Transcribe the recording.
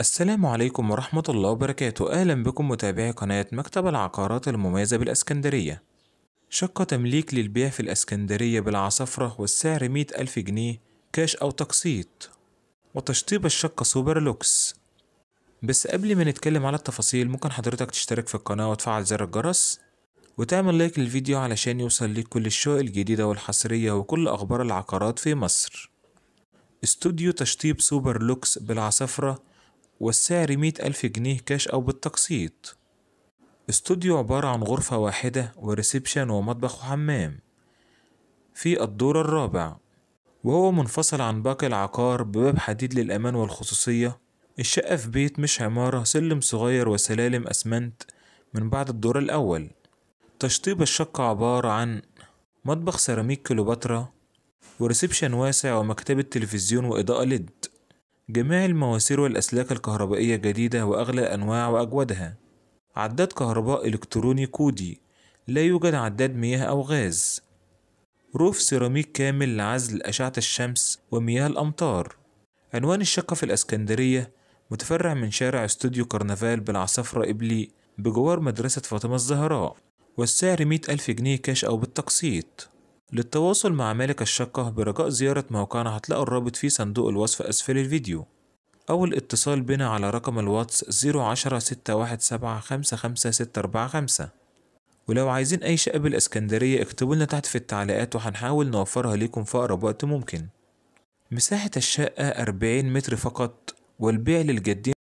السلام عليكم ورحمة الله وبركاته أهلا بكم متابعي قناة مكتب العقارات المميزة بالأسكندرية شقة تمليك للبيع في الأسكندرية بالعصفرة والسعر مئة ألف جنيه كاش أو تقسيط وتشطيب الشقة سوبر لوكس بس قبل ما نتكلم على التفاصيل ممكن حضرتك تشترك في القناة وتفعل زر الجرس وتعمل لايك للفيديو علشان يوصل لك كل الشقق الجديدة والحصرية وكل أخبار العقارات في مصر استوديو تشطيب سوبر لوكس بالعصفرة والسعر مية ألف جنيه كاش أو بالتقسيط استوديو عبارة عن غرفة واحدة وريسبشن ومطبخ وحمام في الدور الرابع وهو منفصل عن باقي العقار بباب حديد للأمان والخصوصية الشقة في بيت مش عمارة سلم صغير وسلالم أسمنت من بعد الدور الأول تشطيب الشقة عبارة عن مطبخ سيراميك كليوباترا وريسبشن واسع ومكتبة تلفزيون وإضاءة ليد جميع المواسير والأسلاك الكهربائية جديدة وأغلى أنواع وأجودها عداد كهرباء إلكتروني كودي لا يوجد عداد مياه أو غاز روف سيراميك كامل لعزل أشعة الشمس ومياه الأمطار عنوان الشقة في الأسكندرية متفرع من شارع استوديو كرنفال بالعصفرة إبلي بجوار مدرسة فاطمة الزهراء والسعر مئة ألف جنيه كاش أو بالتقسيط للتواصل مع مالك الشقة برجاء زيارة موقعنا هتلاقوا الرابط في صندوق الوصف أسفل الفيديو أو الاتصال بنا على رقم الواتس 010 617 ولو عايزين أي شقة بالإسكندرية اكتبوا لنا تحت في التعليقات وهنحاول نوفرها ليكم في أقرب وقت ممكن مساحة الشقة 40 متر فقط والبيع للجدين